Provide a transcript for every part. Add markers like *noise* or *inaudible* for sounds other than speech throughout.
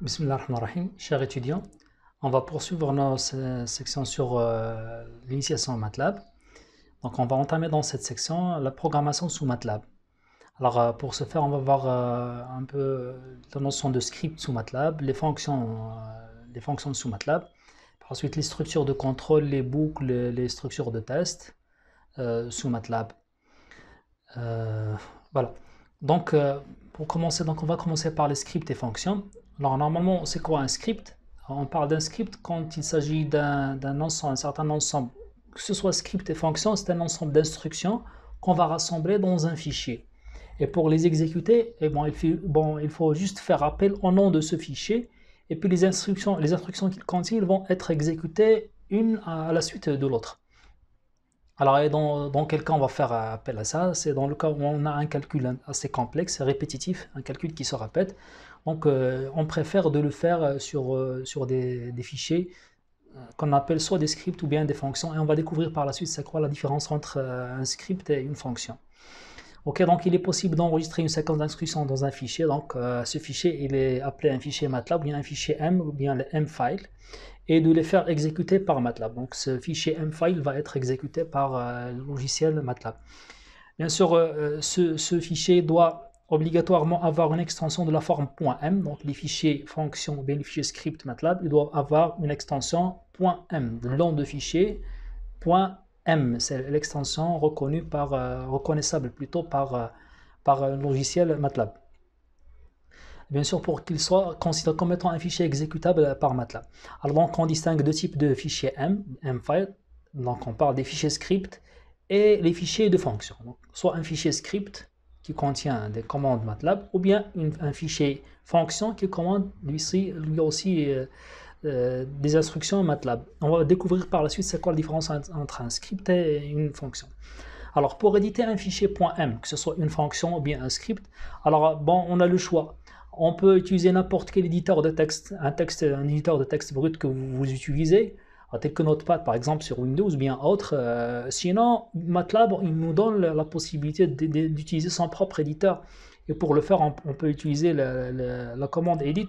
Bismillah ar Chers étudiants, on va poursuivre notre euh, section sur euh, l'initiation à MATLAB. Donc on va entamer dans cette section la programmation sous MATLAB. Alors euh, pour ce faire, on va voir un peu la notion de script sous MATLAB, les fonctions, les fonctions sous MATLAB, ensuite les structures de contrôle, les boucles, les structures de test sous MATLAB. voilà. Donc pour commencer, donc on va commencer par les scripts et fonctions. Alors normalement, c'est quoi un script On parle d'un script quand il s'agit d'un ensemble, un certain ensemble. Que ce soit script et fonction, c'est un ensemble d'instructions qu'on va rassembler dans un fichier. Et pour les exécuter, eh ben, bon, il faut, juste faire appel au nom de ce fichier. Et puis les instructions, les instructions qu'il contient vont être exécutées une à la suite de l'autre. Alors, dans, quel cas on va faire appel à ça C'est dans le cas où on a un calcul assez complexe, répétitif, un calcul qui se répète. Donc, euh, on préfère de le faire euh, sur, euh, sur des, fichiers qu'on appelle soit des scripts ou bien des fonctions. Et on va découvrir par la suite ça quoi la différence entre un script et une fonction. Ok, donc il est possible d'enregistrer une séquence d'instructions dans un fichier. Donc ce fichier, il est appelé un fichier MATLAB ou bien un fichier M ou bien le M file et de les faire exécuter par MATLAB. Donc ce fichier M file va être exécuté par le logiciel MATLAB. Bien sûr, ce, fichier doit obligatoirement avoir une extension de la forme .m, donc les fichiers fonctions, bien les fichiers script MATLAB, ils doivent avoir une extension .m, le nom de fichier .m, c'est l'extension reconnue par, euh, reconnaissable plutôt par, euh, par un euh, logiciel MATLAB. Bien sûr, pour qu'il soit considéré comme étant un fichier exécutable par MATLAB. Alors donc, on distingue deux types de fichiers M, M-File, donc on parle des fichiers script et les fichiers de fonction. soit un fichier script qui contient des commandes MATLAB ou bien un fichier fonction qui commande lui aussi, euh, euh, des instructions MATLAB. On va découvrir par la suite c'est quoi la différence entre un script et une fonction. Alors pour éditer un fichier .m, que ce soit une fonction ou bien un script, alors bon, on a le choix. On peut utiliser n'importe quel éditeur de texte, un texte, un éditeur de texte brut que vous utilisez, bah, tel que Notepad par exemple sur Windows ou bien autre. Euh, sinon, MATLAB, il nous donne la possibilité d'utiliser son propre éditeur. Et pour le faire, on, peut utiliser la, commande edit.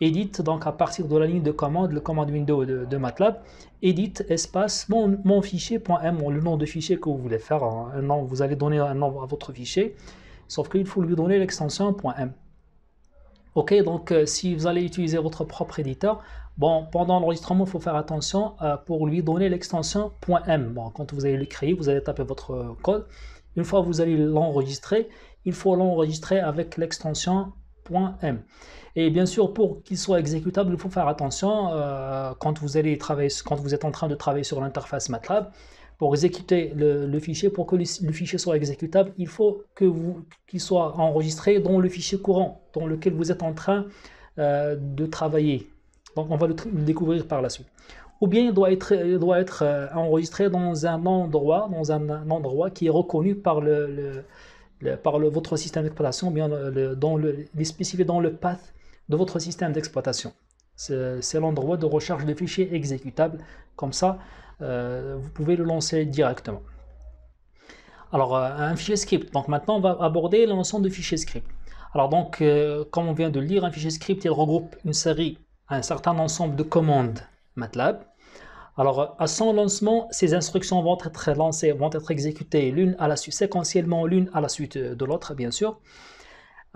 Edit, donc à partir de la ligne de commande, le commande Windows de, MATLAB, edit espace mon, mon fichier.m, le nom de fichier que vous voulez faire, hein. un vous allez donner un nom à votre fichier, sauf qu'il faut lui donner l'extension .m. Ok, donc euh, si vous allez utiliser votre propre éditeur, bon, pendant l'enregistrement, il faut faire attention euh, pour lui donner l'extension .m. quand vous allez le créer, vous allez taper votre code. Une fois que vous allez l'enregistrer, il faut l'enregistrer avec l'extension .m. Et bien sûr, pour qu'il soit exécutable, il faut faire attention euh, quand vous allez travailler, quand vous êtes en train de travailler sur l'interface MATLAB pour exécuter le, fichier, pour que le, fichier soit exécutable, il faut que vous qu'il soit enregistré dans le fichier courant dans lequel vous êtes en train euh, de travailler. Donc on va le, découvrir par la suite. Ou bien il doit être, doit être euh, enregistré dans un endroit, dans un, endroit qui est reconnu par le, par votre système d'exploitation, bien dans le, il spécifié dans le path de votre système d'exploitation. C'est l'endroit de recherche des fichiers exécutables. Comme ça, euh, vous pouvez le lancer directement. Alors, euh, un fichier script. Donc maintenant, on va aborder l'ensemble de fichier script. Alors donc, euh, comme on vient de lire, un fichier script, il regroupe une série, un certain ensemble de commandes MATLAB. Alors, à son lancement, ces instructions vont être lancées, vont être exécutées l'une à la suite, séquentiellement l'une à la suite de l'autre, bien sûr.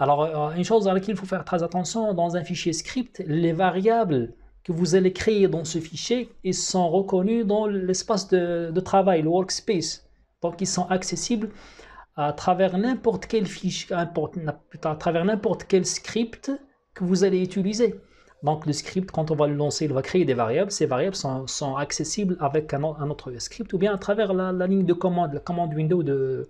Alors, euh, une chose à laquelle il faut faire très attention, dans un fichier script, les variables que vous allez créer dans ce fichier, ils sont reconnus dans l'espace de, travail, le workspace. Donc, ils sont accessibles à travers n'importe quel fichier, à travers n'importe quel script que vous allez utiliser. Donc, le script, quand on va le lancer, il va créer des variables. Ces variables sont, accessibles avec un, autre script ou bien à travers la, ligne de commande, la commande Windows de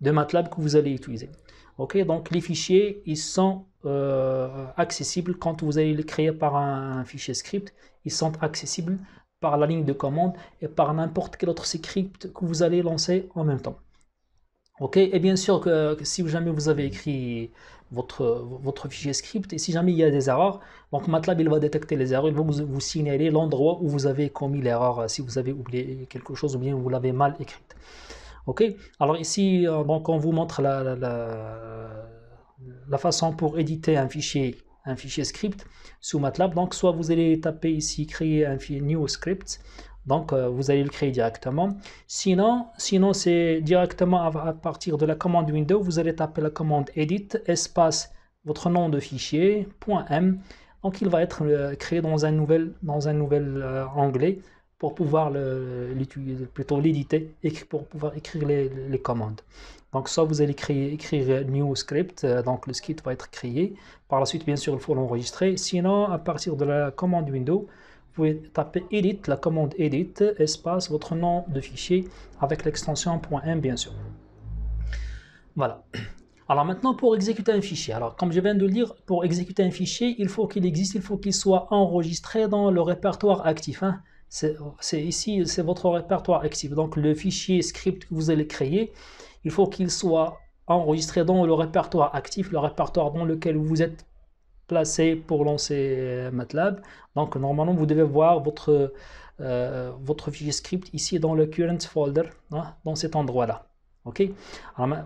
MATLAB que vous allez utiliser. Ok, donc les fichiers, ils sont euh, accessibles quand vous allez les créer par un, fichier script. Ils sont accessibles par la ligne de commande et par n'importe quel autre script que vous allez lancer en même temps. Ok, et bien sûr que, si jamais vous avez écrit votre, votre fichier script et si jamais il y a des erreurs, donc MATLAB il va détecter les erreurs, il va vous, vous signaler l'endroit où vous avez commis l'erreur si vous avez oublié quelque chose ou bien vous l'avez mal écrite. Ok Alors ici, euh, donc on vous montre la, la, façon pour éditer un fichier, un fichier script sous MATLAB. Donc soit vous allez taper ici créer un fichier new script. Donc euh, vous allez le créer directement. Sinon, sinon c'est directement à, partir de la commande Windows ». vous allez taper la commande edit espace votre nom de fichier .m. Donc il va être euh, créé dans un nouvel dans un nouvel onglet pour pouvoir plutôt l'éditer, pour pouvoir écrire les, commandes. Donc soit vous allez créer, écrire new script, euh, donc le script va être créé. Par la suite, bien sûr, il faut l'enregistrer. Sinon, à partir de la commande window, vous pouvez taper edit, la commande edit, espace, votre nom de fichier avec l'extension .m, bien sûr. Voilà. Alors maintenant, pour exécuter un fichier, alors comme je viens de le dire, pour exécuter un fichier, il faut qu'il existe, il faut qu'il soit enregistré dans le répertoire actif. Hein. C'est ici, c'est votre répertoire actif. Donc le fichier script que vous allez créer, il faut qu'il soit enregistré dans le répertoire actif, le répertoire dans lequel vous êtes placé pour lancer euh, MATLAB. Donc normalement, vous devez voir votre, euh, votre fichier script ici dans le current folder, hein, dans cet endroit-là. Ok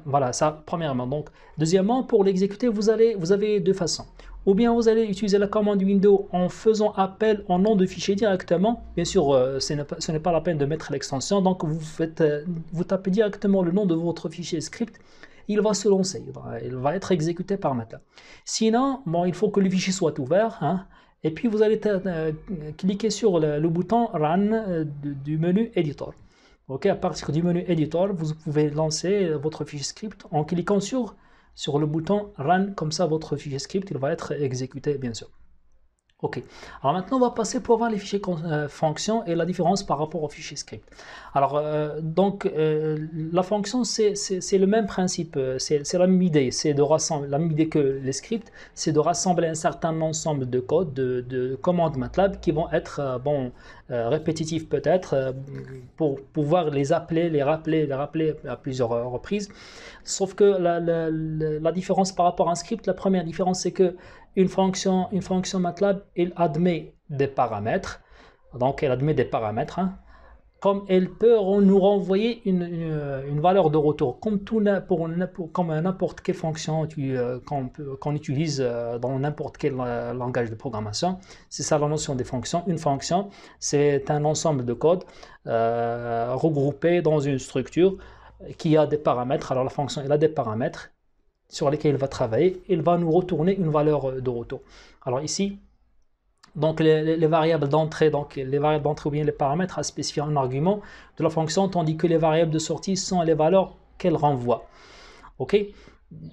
Voilà, ça premièrement. Donc, deuxièmement, pour l'exécuter, vous, allez, vous avez deux façons ou bien vous allez utiliser la commande Windows en faisant appel au nom de fichier directement. Bien sûr, euh, ce n'est pas la peine de mettre l'extension, donc vous, faites, euh, vous tapez directement le nom de votre fichier script, il va se lancer, il va, être exécuté par Meta. Sinon, bon, il faut que le fichier soit ouvert, hein. et puis vous allez euh, cliquer sur le, bouton Run du, du menu Editor. Ok, à partir du menu Editor, vous pouvez lancer votre fichier script en cliquant sur sur le bouton Run, comme ça votre fichier script il va être exécuté bien sûr. OK. Alors maintenant, on va passer pour voir les fichiers euh, fonctions et la différence par rapport aux fichiers script. Alors, euh, donc, euh, la fonction, c'est le même principe, c'est la même idée. C'est de rassembler, la même idée que les scripts, c'est de rassembler un certain ensemble de codes, de, commandes MATLAB qui vont être, bon, répétitifs peut-être, pour pouvoir les appeler, les rappeler, les rappeler à plusieurs reprises. Sauf que la, la différence par rapport à un script, la première différence, c'est que une fonction, une fonction MATLAB, elle admet des paramètres. Donc, elle admet des paramètres. Hein. comme elle peut nous renvoyer une, valeur de retour, comme, tout, pour, comme n'importe quelle fonction euh, qu'on utilise euh, dans n'importe quel euh, langage de programmation. C'est ça la notion des fonctions. Une fonction, c'est un ensemble de codes regroupés dans une structure qui a des paramètres. Alors la fonction, elle a des paramètres sur lesquels il va travailler, il va nous retourner une valeur euh, de retour. Alors ici, donc les, variables d'entrée, donc les variables d'entrée ou bien les paramètres à spécifier en argument de la fonction, tandis que les variables de sortie sont les valeurs qu'elle renvoie. Ok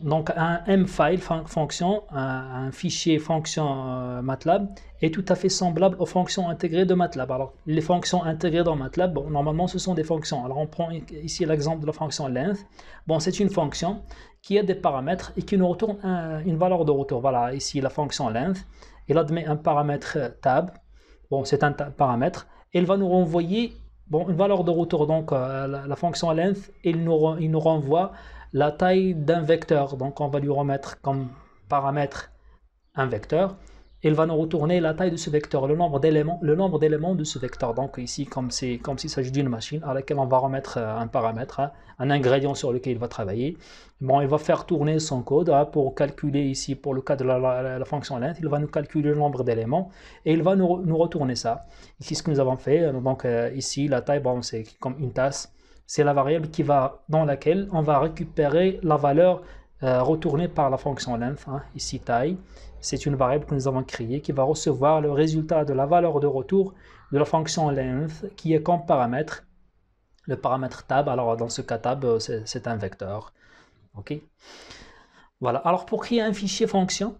donc un mfile file fonction, un, fichier fonction euh, MATLAB est tout à fait semblable aux fonctions intégrées de MATLAB. Alors les fonctions intégrées dans MATLAB, normalement ce sont des fonctions. Alors on prend ici l'exemple de la fonction length. Bon, c'est une fonction, qui a des paramètres et qui nous retourne une valeur de retour. Voilà, ici la fonction length, elle admet un paramètre euh, tab, bon c'est un paramètre, elle va nous renvoyer une valeur de retour, donc euh, la, fonction length, elle nous, il nous renvoie la taille d'un vecteur, donc on va lui remettre comme paramètre un vecteur, il va nous retourner la taille de ce vecteur, le nombre d'éléments, le nombre d'éléments de ce vecteur. Donc ici, comme s'il comme s'agit d'une machine à laquelle on va remettre euh, un paramètre, hein, un ingrédient sur lequel il va travailler. Bon, il va faire tourner son code hein, pour calculer ici, pour le cas de la, fonction length, il va nous calculer le nombre d'éléments et il va nous, retourner ça. Ici, ce que nous avons fait, euh, donc euh, ici, la taille, bon, c'est comme une tasse. C'est la variable qui va, dans laquelle on va récupérer la valeur euh, par la fonction length, hein, ici taille. C'est une variable que nous avons créée qui va recevoir le résultat de la valeur de retour de la fonction length qui est comme paramètre le paramètre tab. Alors dans ce cas tab, euh, c'est un vecteur. OK Voilà. Alors pour créer un fichier fonction,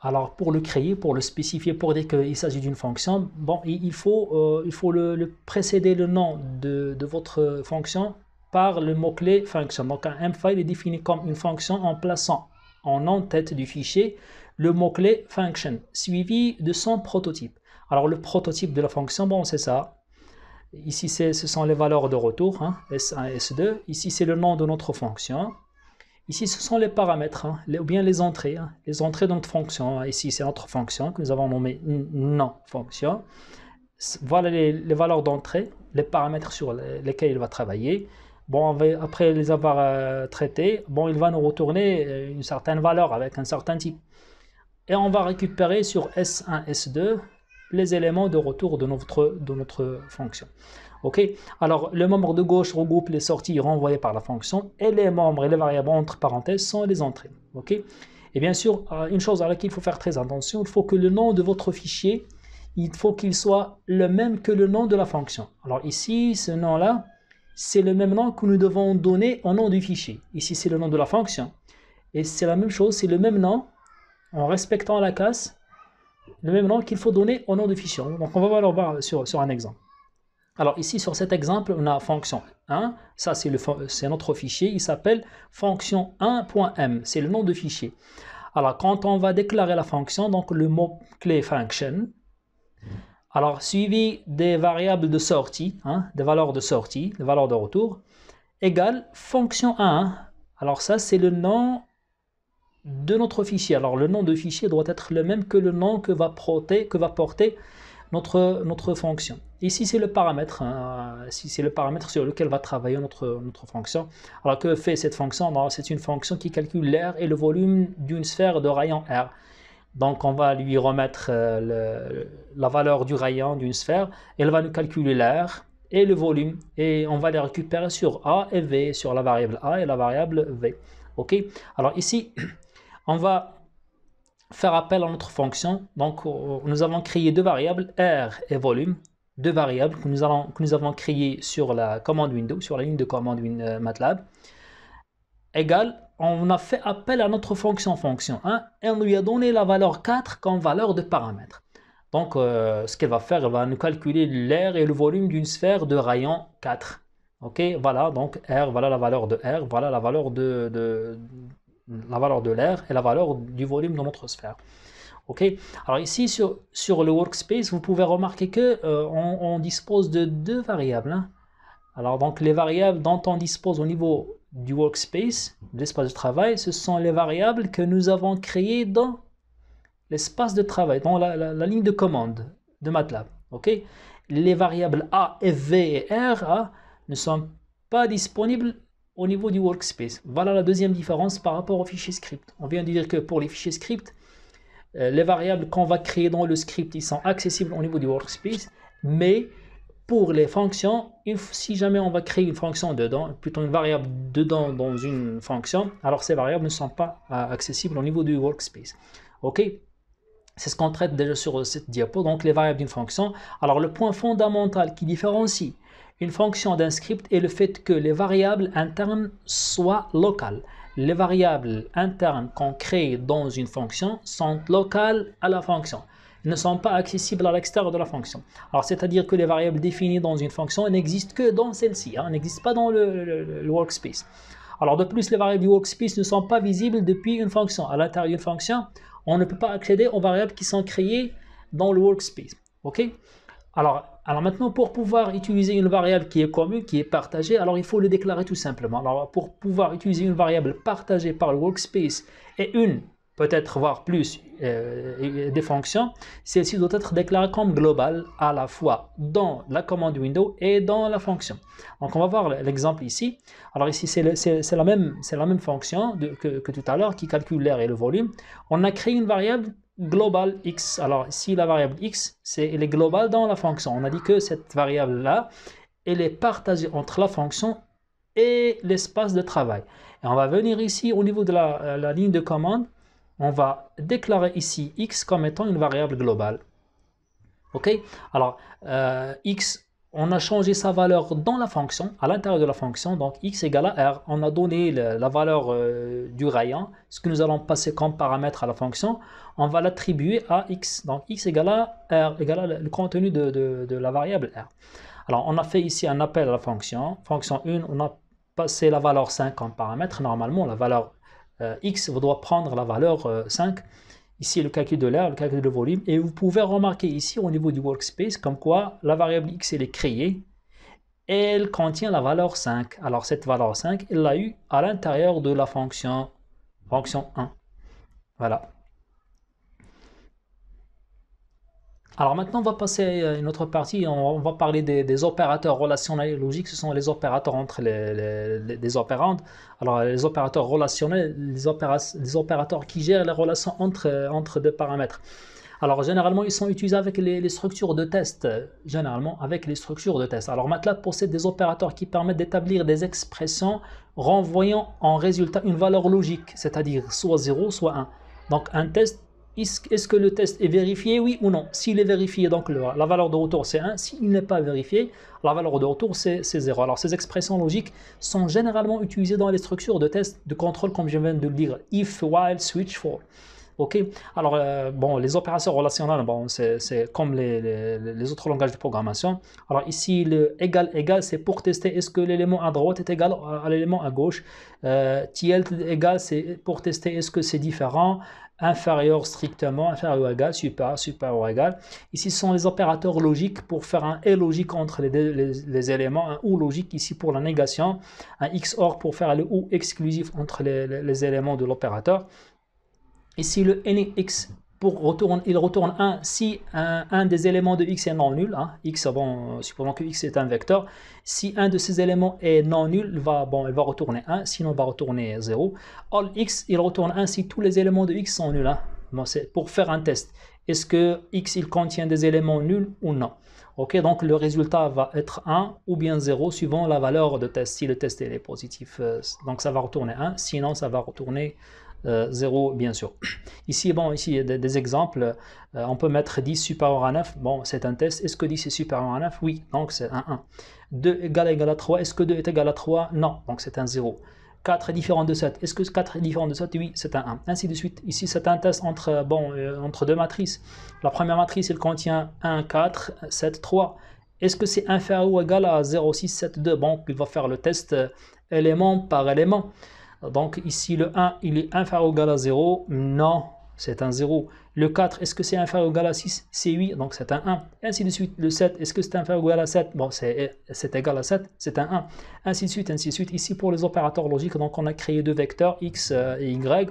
alors pour le créer, pour le spécifier, pour dire qu'il s'agit d'une fonction, bon, il faut, il faut euh, le, précéder le nom de, de votre fonction par le mot-clé function. Donc un mFile est défini comme une fonction en plaçant en en-tête du fichier le mot-clé function suivi de son prototype. Alors le prototype de la fonction, bon c'est ça. Ici ce sont les valeurs de retour, S1 hein, S2. Ici c'est le nom de notre fonction. Ici ce sont les paramètres, hein, ou bien les entrées. Hein. les entrées de notre fonction. Ici c'est notre fonction que nous avons nommée non fonction. Voilà les valeurs d'entrée, les paramètres sur lesquels il va travailler. Bon, après les avoir euh, traités, bon, il va nous retourner euh, une certaine valeur avec un certain type. Et on va récupérer sur S1, S2 les éléments de retour de notre, de notre fonction. OK Alors, le membre de gauche regroupe les sorties renvoyées par la fonction et les membres et les variables entre parenthèses sont les entrées. OK et bien sûr, euh, une chose à laquelle il faut faire très attention, il faut que le nom de votre fichier, il faut qu'il soit le même que le nom de la fonction. Alors ici, ce nom-là, c'est le même nom que nous devons donner au nom du fichier. Ici, c'est le nom de la fonction. Et c'est la même chose, c'est le même nom, en respectant la casse, le même nom qu'il faut donner au nom du fichier. Donc, on va le voir sur, sur un exemple. Alors ici, sur cet exemple, on a fonction 1. Ça, c'est notre fichier. Il s'appelle fonction1.m. C'est le nom de fichier. Alors, quand on va déclarer la fonction, donc le mot-clé function, alors, suivi des variables de sortie, hein, des valeurs de sortie, des valeurs de retour, égale fonction 1. Alors ça, c'est le nom de notre fichier. Alors le nom de fichier doit être le même que le nom que va, porter, que va porter notre, notre fonction. Ici, c'est le paramètre. Hein. c'est le paramètre sur lequel va travailler notre, notre fonction. Alors que fait cette fonction C'est une fonction qui calcule l'air et le volume d'une sphère de rayon R. Donc on va lui remettre euh, la valeur du rayon d'une sphère. Elle va nous calculer l'air et le volume. Et on va les récupérer sur A et V, sur la variable A et la variable V. OK Alors ici, *clears throat* on va faire appel à notre fonction. Donc euh, nous avons créé deux variables, R et volume. Deux variables que nous, que nous avons créées sur la commande window, sur la ligne de commande euh, matlab Égale on a fait appel à notre fonction fonction 1 hein, et on lui a donné la valeur 4 comme valeur de paramètre. Donc, euh, ce qu'elle va faire, elle va nous calculer l'air et le volume d'une sphère de rayon 4. OK Voilà, donc R, voilà la valeur de R, voilà la valeur de, la valeur de l'air et la valeur du volume de notre sphère. OK Alors ici, sur, le workspace, vous pouvez remarquer que euh, on, dispose de deux variables. Hein. Alors donc les variables dont on dispose au niveau du workspace, de l'espace de travail, ce sont les variables que nous avons créées dans l'espace de travail, dans la, ligne de commande de MATLAB. ok les variables A, V et R ne sont pas disponibles au niveau du workspace. Voilà la deuxième différence par rapport au fichier script. On vient de dire que pour les fichiers script, euh, les variables qu'on va créer dans le script, ils sont accessibles au niveau du workspace, mais pour les fonctions, si jamais on va créer une fonction dedans, plutôt une variable dedans dans une fonction, alors ces variables ne sont pas euh, accessibles au niveau du workspace. OK c'est ce qu'on traite déjà sur euh, cette diapo, donc les variables d'une fonction. Alors le point fondamental qui différencie une fonction d'un script est le fait que les variables internes soient locales. Les variables internes qu'on crée dans une fonction sont locales à la fonction ne sont pas accessibles à l'extérieur de la fonction. Alors, c'est-à-dire que les variables définies dans une fonction n'existent que dans celle-ci, hein, n'existent pas dans le, workspace. Alors, de plus, les variables du workspace ne sont pas visibles depuis une fonction. À l'intérieur d'une fonction, on ne peut pas accéder aux variables qui sont créées dans le workspace. OK alors, alors maintenant, pour pouvoir utiliser une variable qui est commune, qui est partagée, alors il faut le déclarer tout simplement. Alors pour pouvoir utiliser une variable partagée par le workspace et une peut-être voir plus euh, des fonctions, celle-ci doit être déclarée comme globale à la fois dans la commande Windows et dans la fonction. Donc on va voir l'exemple ici. Alors ici c'est la, même, la même fonction que, tout à l'heure qui calcule l'air et le volume. On a créé une variable globale x. Alors ici la variable x, c'est elle est globale dans la fonction. On a dit que cette variable-là, elle est partagée entre la fonction et l'espace de travail. Et on va venir ici au niveau de la ligne de commande on va déclarer ici x comme étant une variable globale. Ok Alors, euh, x, on a changé sa valeur dans la fonction, à l'intérieur de la fonction, donc x égale à r. On a donné la valeur euh, du rayon, ce que nous allons passer comme paramètre à la fonction. On va l'attribuer à x. Donc, x égale à r, égale à le contenu de, de la variable r. Alors, on a fait ici un appel à la fonction. Fonction 1, on a passé la valeur 5 comme paramètre. Normalement, la valeur euh, x x doit prendre la valeur 5. Euh, ici, le calcul de l'air, le calcul de volume. Et vous pouvez remarquer ici, au niveau du workspace, comme quoi la variable x, elle est créée. Elle contient la valeur 5. Alors, cette valeur 5, elle l'a eu à l'intérieur de la fonction, fonction 1. Voilà. Alors maintenant, on va passer à une autre partie. On, va parler des, opérateurs relationnels et logiques. Ce sont les opérateurs entre les, les, opérandes. Alors les opérateurs relationnels, les, opérateurs qui gèrent les relations entre, entre deux paramètres. Alors généralement, ils sont utilisés avec les, structures de test. Généralement, avec les structures de test. Alors MATLAB possède des opérateurs qui permettent d'établir des expressions renvoyant en résultat une valeur logique, c'est-à-dire soit 0, soit 1. Donc un test est-ce que le test est vérifié, oui ou non S'il est vérifié, donc la valeur de retour c'est 1. S'il n'est pas vérifié, la valeur de retour c'est 0. Alors ces expressions logiques sont généralement utilisées dans les structures de test de contrôle comme je viens de le dire. If, while, switch, for. Ok, alors euh, bon, les opérateurs relationnels, bon, c'est comme les, autres langages de programmation. Alors ici, le égal égal, c'est pour tester est-ce que l'élément à droite est égal à l'élément à gauche. Euh, tilt égal, c'est pour tester est-ce que c'est différent inférieur strictement, inférieur ou égal, supérieur, supérieur ou égal. Ici, ce sont les opérateurs logiques pour faire un et logique entre les, éléments, un ou logique ici pour la négation, un XOR pour faire le ou exclusif entre les, les éléments de l'opérateur. Ici, le nx retourne, il retourne 1 si un, des éléments de x est non nul, hein, x bon, euh, supposons que x est un vecteur, si un de ces éléments est non nul, va, bon, il va retourner 1, sinon va retourner 0. All x, il retourne 1 si tous les éléments de x sont nuls. Hein. c'est pour faire un test. Est-ce que x il contient des éléments nuls ou non Ok, donc le résultat va être 1 ou bien 0 suivant la valeur de test, si le test est positif. Euh, donc ça va retourner 1, sinon ça va retourner 0 euh, bien sûr. Ici, bon, ici il y a des, exemples. Euh, on peut mettre 10 supérieur à 9. Bon, c'est un test. Est-ce que 10 est supérieur à 9 Oui, donc c'est un 1. 2 égale à égal à 3. Est-ce que 2 est égal à 3 Non, donc c'est un 0. 4 est différent de 7. Est-ce que 4 est différent de 7 Oui, c'est un 1. Ainsi de suite. Ici, c'est un test entre, euh, bon, entre deux matrices. La première matrice, elle contient 1, 4, 7, 3. Est-ce que c'est inférieur ou égal à 0, 6, 7, 2 Bon, il va faire le test élément par élément. Donc ici, le 1, il est inférieur ou égal à 0. Non, c'est un 0. Le 4, est-ce que c'est inférieur ou égal à 6 C'est 8, donc c'est un 1. ainsi de suite. Le 7, est-ce que c'est inférieur ou égal à 7 Bon, c'est égal à 7, c'est un 1. Ainsi de suite, ainsi de suite. Ici, pour les opérateurs logiques, donc on a créé deux vecteurs, x euh, et y.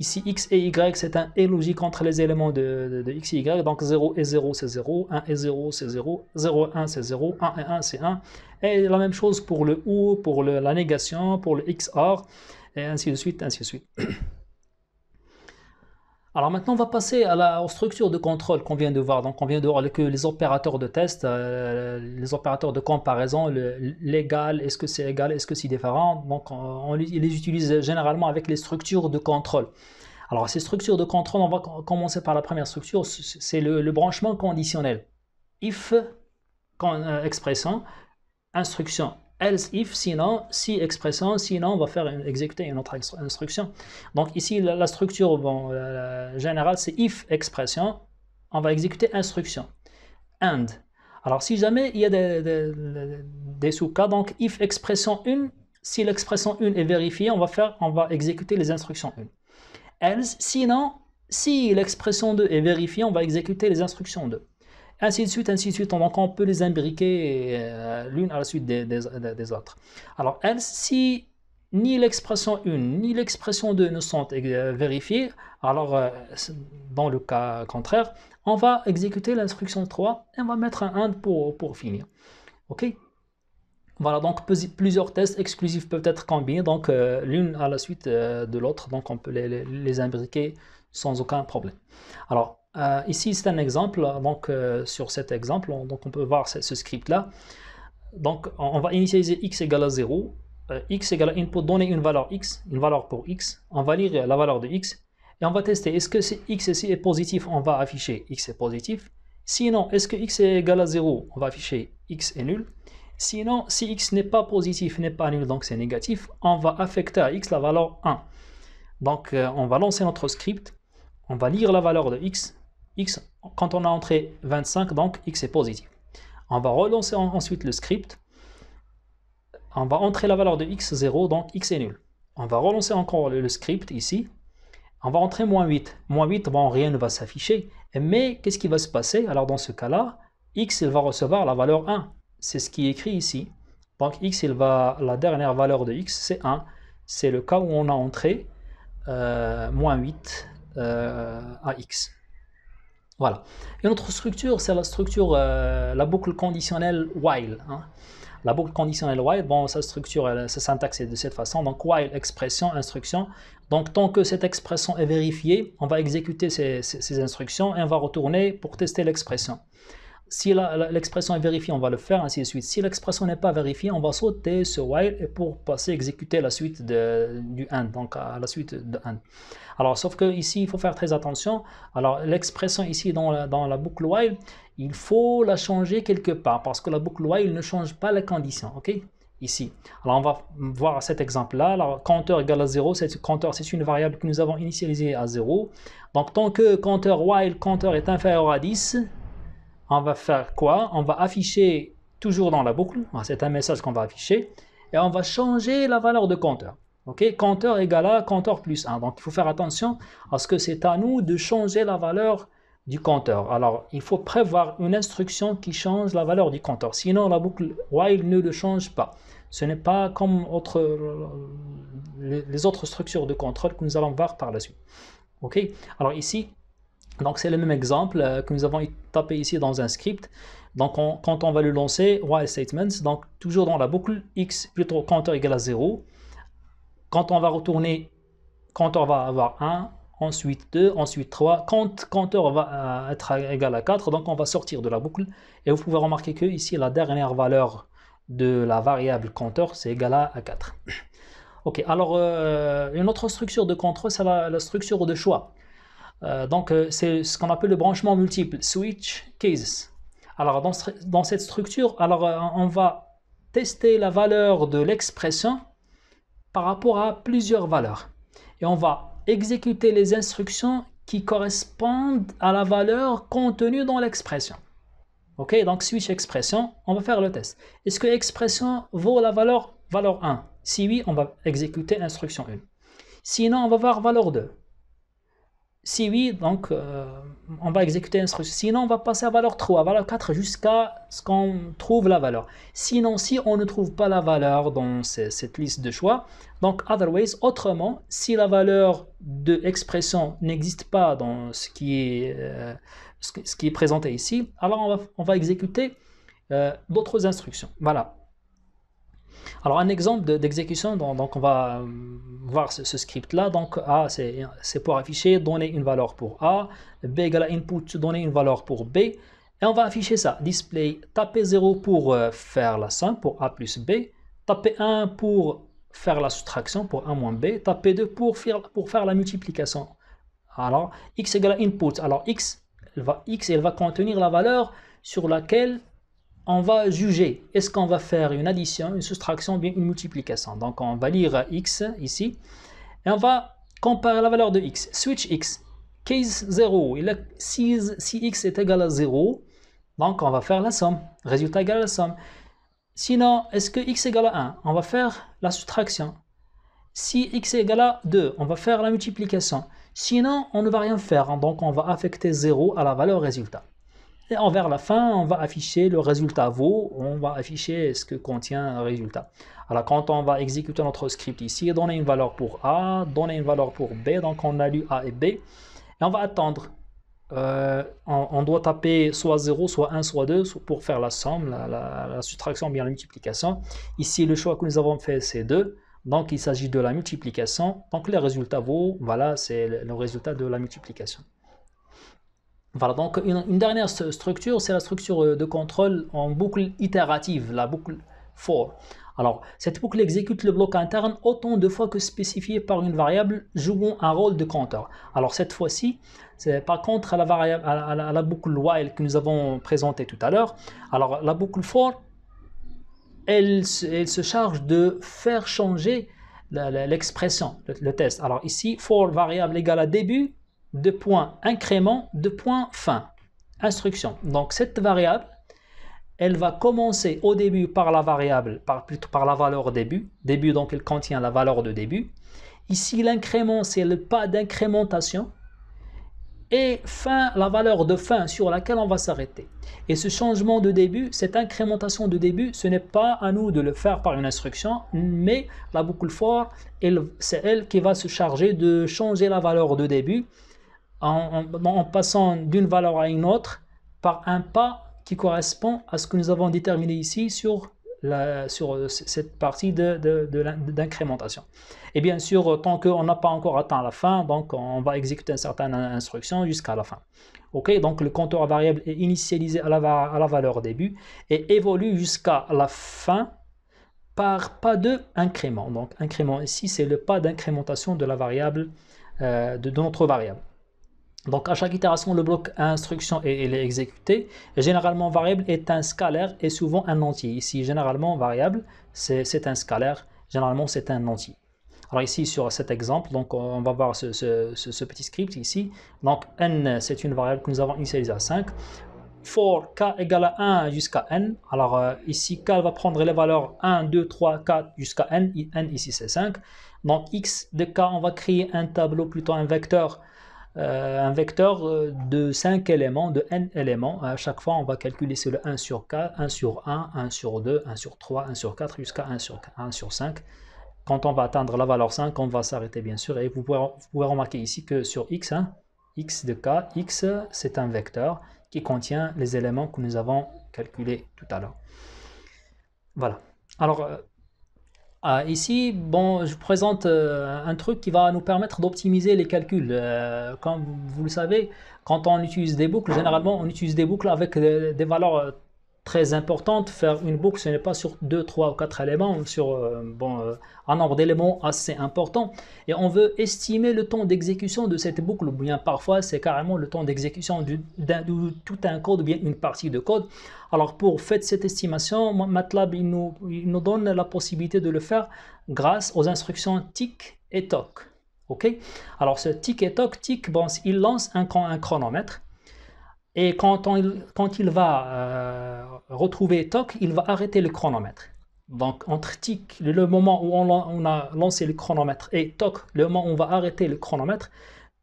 Ici, x et y, c'est un et logique entre les éléments de, x et y. Donc 0 et 0, c'est 0. 1 et 0, c'est 0. 0 et 1, c'est 0. 1 et 1, c'est 1. Et la même chose pour le ou, pour la négation, pour le x or, et ainsi de suite, ainsi de suite. *clears throat* Alors maintenant, on va passer à la, aux structures de contrôle qu'on vient de voir. Donc on vient de voir que les opérateurs de test, euh, les opérateurs de comparaison, l'égal, est-ce que c'est égal, est-ce que c'est différent. Donc on, les utilise généralement avec les structures de contrôle. Alors ces structures de contrôle, on va commencer par la première structure, c'est le, le, branchement conditionnel. If, euh, expression, instruction else if, sinon, si expression, sinon on va faire exécuter une autre instruction. Donc ici, la, structure bon, générale, c'est if expression, on va exécuter instruction. And. Alors si jamais il y a des, sous-cas, donc if expression 1, si l'expression 1 est vérifiée, on va, faire, on va exécuter les instructions 1. Else, sinon, si l'expression 2 est vérifiée, on va exécuter les instructions 2 ainsi de suite, ainsi de suite. Donc on peut les imbriquer euh, l'une à la suite des, autres. Alors, si ni l'expression 1 ni l'expression 2 ne sont euh, vérifiées, alors euh, dans le cas contraire, on va exécuter l'instruction 3 et on va mettre un 1 pour, pour finir. OK voilà, donc plusieurs tests exclusifs peuvent être combinés, donc l'une à la suite de l'autre, donc on peut les, les, les imbriquer sans aucun problème. Alors, euh, ici, c'est un exemple. Donc, euh, sur cet exemple, on, donc on peut voir ce, script-là. Donc, on, va initialiser x égale à 0. Euh, x égale à pour donner une valeur x, une valeur pour x. On va lire la valeur de x. Et on va tester, est-ce que x ici est positif On va afficher x est positif. Sinon, est-ce que x est égal à 0 On va afficher x est nul. Sinon, si x n'est pas positif, n'est pas nul, donc c'est négatif, on va affecter à x la valeur 1. Donc, on va lancer notre script. On va lire la valeur de x x, quand on a entré 25, donc x est positif. On va relancer ensuite le script. On va entrer la valeur de x0, donc x est nul. On va relancer encore le script ici. On va entrer moins 8. Moins 8, bon, rien ne va s'afficher. Mais qu'est-ce qui va se passer Alors dans ce cas-là, x il va recevoir la valeur 1. C'est ce qui est écrit ici. Donc x, va, la dernière valeur de x, c'est 1. C'est le cas où on a entré euh, moins 8 euh, à x. Voilà. Une autre structure, c'est la structure, euh, la boucle conditionnelle while. Hein. La boucle conditionnelle while, bon, sa structure, sa syntaxe est de cette façon. Donc while, expression, instruction. Donc tant que cette expression est vérifiée, on va exécuter ces, ces instructions et on va retourner pour tester l'expression. Si l'expression est vérifiée, on va le faire, ainsi de suite. Si l'expression n'est pas vérifiée, on va sauter ce while et pour passer exécuter la suite de, du end donc à la suite de Alors, sauf que ici, il faut faire très attention. Alors, l'expression ici dans la, boucle while, il faut la changer quelque part parce que la boucle while ne change pas les conditions, ici. Alors, on va voir cet exemple-là. Alors, compteur égale à 0, c'est compteur, c'est une variable que nous avons initialisée à 0. Donc, tant que compteur while, compteur est inférieur à 10, on va faire quoi On va afficher toujours dans la boucle, ah, c'est un message qu'on va afficher, et on va changer la valeur de compteur. Ok, compteur égale à compteur plus 1. Donc, il faut faire attention à ce que c'est à nous de changer la valeur du compteur. Alors, il faut prévoir une instruction qui change la valeur du compteur. Sinon, la boucle while ne le change pas. Ce n'est pas comme les autres structures de contrôle que nous allons voir par la suite. Ok, alors ici, donc c'est le même exemple euh, que nous avons tapé ici dans un script. Donc quand on va le lancer, while statements, donc toujours dans la boucle, x plutôt compteur égal à 0. Quand on va retourner, compteur va avoir 1, ensuite 2, ensuite 3. Quand compteur va euh, être égal à 4, donc on va sortir de la boucle. Et vous pouvez remarquer que ici la dernière valeur de la variable compteur, c'est égal à 4. Ok, alors euh, une autre structure de contrôle, c'est la structure de choix. Euh, donc, euh, c'est ce qu'on appelle le branchement multiple, switch cases. Alors, dans, cette structure, alors, euh, on va tester la valeur de l'expression par rapport à plusieurs valeurs. Et on va exécuter les instructions qui correspondent à la valeur contenue dans l'expression. Ok, donc switch expression, on va faire le test. Est-ce que expression vaut la valeur valeur 1 Si oui, on va exécuter instruction 1. Sinon, on va voir valeur 2. Si oui, donc euh, on va exécuter l'instruction. Sinon, on va passer à valeur 3, à valeur 4, jusqu'à ce qu'on trouve la valeur. Sinon, si on ne trouve pas la valeur dans cette liste de choix, donc otherwise, autrement, si la valeur de expression n'existe pas dans ce qui est, euh, présenté ici, alors on va, exécuter euh, d'autres instructions. Voilà. Alors un exemple d'exécution, donc on va euh, voir ce, script-là. Donc A, c'est pour afficher, donner une valeur pour A, B égale input, donner une valeur pour B. Et on va afficher ça, display, taper 0 pour euh, faire la somme, pour A plus B, taper 1 pour faire la soustraction, pour A moins B, taper 2 pour faire, pour faire la multiplication. Alors, x égale input. Alors, x, va, x, elle va contenir la valeur sur laquelle on va juger est-ce qu'on va faire une addition, une soustraction ou bien une multiplication. Donc on va lire x ici et on va comparer la valeur de x. Switch x, case 0, il a si x est égal à 0, donc on va faire la somme, résultat égal à la somme. Sinon, est-ce que x est égal à 1 On va faire la soustraction. Si x est égal à 2, on va faire la multiplication. Sinon, on ne va rien faire, donc on va affecter 0 à la valeur résultat. Et envers la fin, on va afficher le résultat vaut, on va afficher ce que contient le résultat. Alors quand on va exécuter notre script ici, donner une valeur pour A, donner une valeur pour B, donc on a lu A et B, et on va attendre. Euh, on, doit taper soit 0, soit 1, soit 2 pour faire la somme, la, subtraction ou bien la multiplication. Ici, le choix que nous avons fait, c'est 2. Donc, il s'agit de la multiplication. Donc, le résultat vaut, voilà, c'est le résultat de la multiplication. Voilà, donc une, dernière structure, c'est la structure euh, de contrôle en boucle itérative, la boucle for. Alors, cette boucle exécute le bloc interne autant de fois que spécifié par une variable jouant un rôle de compteur. Alors, cette fois-ci, c'est par contre à la, variable, à la, boucle while que nous avons présentée tout à l'heure. Alors, la boucle for, elle, se charge de faire changer l'expression, le, le test. Alors ici, for variable égale à début, de points incrément, de points fin. Instruction. Donc cette variable, elle va commencer au début par la variable, par, plutôt par la valeur début. Début, donc, elle contient la valeur de début. Ici, l'incrément, c'est le pas d'incrémentation. Et fin, la valeur de fin sur laquelle on va s'arrêter. Et ce changement de début, cette incrémentation de début, ce n'est pas à nous de le faire par une instruction, mais la boucle for, c'est elle qui va se charger de changer la valeur de début en, passant d'une valeur à une autre par un pas qui correspond à ce que nous avons déterminé ici sur, sur euh, cette partie d'incrémentation. De, Et bien sûr, euh, tant qu'on n'a pas encore atteint la fin, donc on va exécuter une certaine instruction jusqu'à la fin. Ok, donc le compteur variable est initialisé à la, à la valeur début et évolue jusqu'à la fin par pas de incrément. Donc incrément ici, c'est le pas d'incrémentation de la variable, euh, de notre variable. Donc à chaque itération, le bloc instruction est, est exécuté. Généralement, variable est un scalaire et souvent un entier. Ici, généralement, variable, c'est un scalaire. Généralement, c'est un entier. Alors ici, sur cet exemple, donc on va voir ce, petit script ici. Donc n, c'est une variable que nous avons initialisée à 5. For k égale à 1 jusqu'à n. Alors euh, ici, k va prendre les valeurs 1, 2, 3, 4 jusqu'à n. n ici, c'est 5. Donc x de k, on va créer un tableau, plutôt un vecteur euh, un vecteur euh, de 5 éléments, de n éléments. À chaque fois, on va calculer sur le 1 sur k, 1 sur 1, 1 sur 2, 1 sur 3, 1 sur 4, jusqu'à 1 sur 1 sur 5. Quand on va atteindre la valeur 5, on va s'arrêter bien sûr. Et vous pouvez, pouvez, remarquer ici que sur x, hein, x de k, x c'est un vecteur qui contient les éléments que nous avons calculés tout à l'heure. Voilà. Alors, euh, ah, ici, bon, je présente euh, un truc qui va nous permettre d'optimiser les calculs. Euh, comme vous le savez, quand on utilise des boucles, généralement, on utilise des boucles avec des, euh, des valeurs très importante. Faire une boucle, ce n'est pas sur 2, 3 ou 4 éléments, sur euh, bon, euh, un nombre d'éléments assez important. Et on veut estimer le temps d'exécution de cette boucle, ou bien parfois c'est carrément le temps d'exécution de tout un code, ou bien une partie de code. Alors pour faire cette estimation, MATLAB il nous, il nous donne la possibilité de le faire grâce aux instructions TIC et TOC. ok Alors ce TIC et TOC, TIC, bon, il lance un chronomètre et quand, quand il va euh, retrouver TOC, il va arrêter le chronomètre. Donc entre TIC, le moment où on, a lancé le chronomètre, et TOC, le moment où on va arrêter le chronomètre,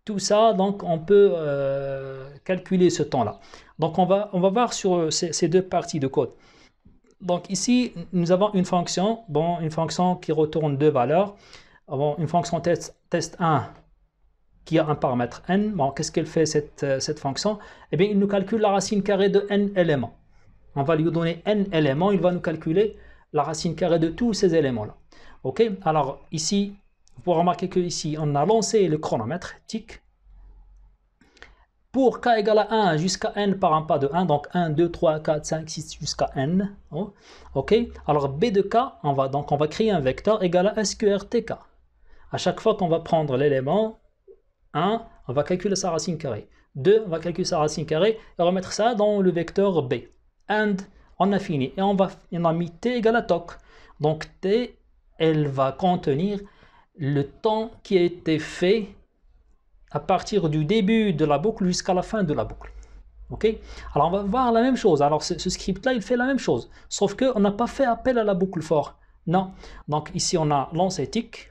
tout ça, donc on peut euh, calculer ce temps-là. Donc on va, on va voir sur euh, ces, deux parties de code. Donc ici, nous avons une fonction, bon, une fonction qui retourne deux valeurs. Bon, une fonction test, test 1 qui a un paramètre n. Bon, Qu'est-ce qu'elle fait euh, cette, fonction Eh bien, il nous calcule la racine carrée de n éléments. On va lui donner n éléments, il va nous calculer la racine carrée de tous ces éléments-là. OK Alors ici, vous pouvez remarquer que ici, on a lancé le chronomètre, tic. Pour k égale à 1 jusqu'à n par un pas de 1, donc 1, 2, 3, 4, 5, 6 jusqu'à n. Hein? OK Alors b de k, on va, donc on va créer un vecteur égal à sqrtk. À chaque fois qu'on va prendre l'élément, 1, on va calculer sa racine carrée. 2, on va calculer sa racine carrée et remettre ça dans le vecteur B. And, on a fini. Et on, va, on a mis T égale à TOC. Donc T, elle va contenir le temps qui a été fait à partir du début de la boucle jusqu'à la fin de la boucle. ok Alors on va voir la même chose. Alors ce, ce script-là, il fait la même chose. Sauf qu'on n'a pas fait appel à la boucle for. Non. Donc ici, on a tick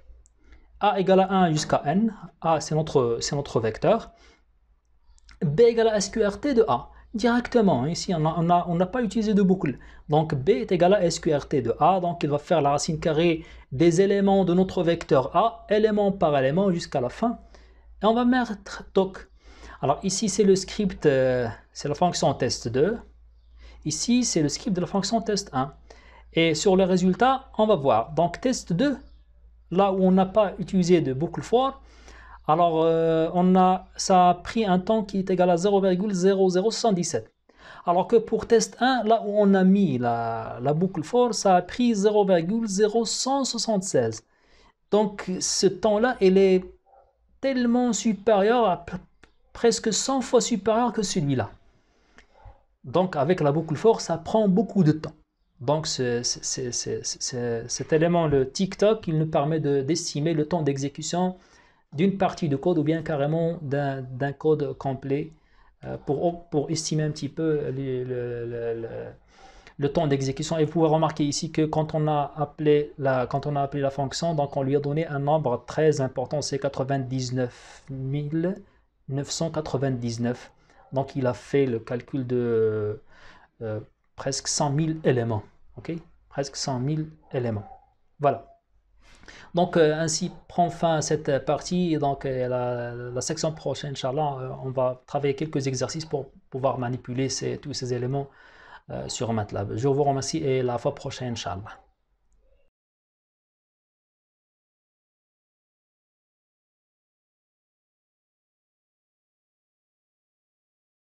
a égale à 1 jusqu'à n, a c'est notre, notre vecteur, b égale à sqrt de a, directement, ici on n'a pas utilisé de boucle, donc b est égal à sqrt de a, donc il va faire la racine carrée des éléments de notre vecteur a, élément par élément jusqu'à la fin, et on va mettre toc. Alors ici c'est le script, euh, c'est la fonction test 2, ici c'est le script de la fonction test 1, et sur le résultat on va voir, donc test 2 là où on n'a pas utilisé de boucle for, alors euh, on a, ça a pris un temps qui est égal à 0,0077. Alors que pour test 1, là où on a mis la, boucle for, ça a pris 0,0176. Donc ce temps-là, il est tellement supérieur, à presque 100 fois supérieur que celui-là. Donc avec la boucle for, ça prend beaucoup de temps. Donc cet élément, le TikTok, il nous permet d'estimer le temps d'exécution d'une partie de code ou bien carrément d'un code complet euh, pour, pour estimer un petit peu le, le, temps d'exécution. Et vous pouvez remarquer ici que quand on, a appelé la, quand on a appelé la fonction, donc on lui a donné un nombre très important, c'est 99 999. Donc il a fait le calcul de euh, presque 100 000 éléments ok Presque 100 000 éléments. Voilà. Donc euh, ainsi prend fin cette partie. Et donc euh, la, section prochaine, Inch'Allah, euh, on va travailler quelques exercices pour pouvoir manipuler tous ces éléments sur MATLAB. Je vous remercie et la fois prochaine, Inch'Allah.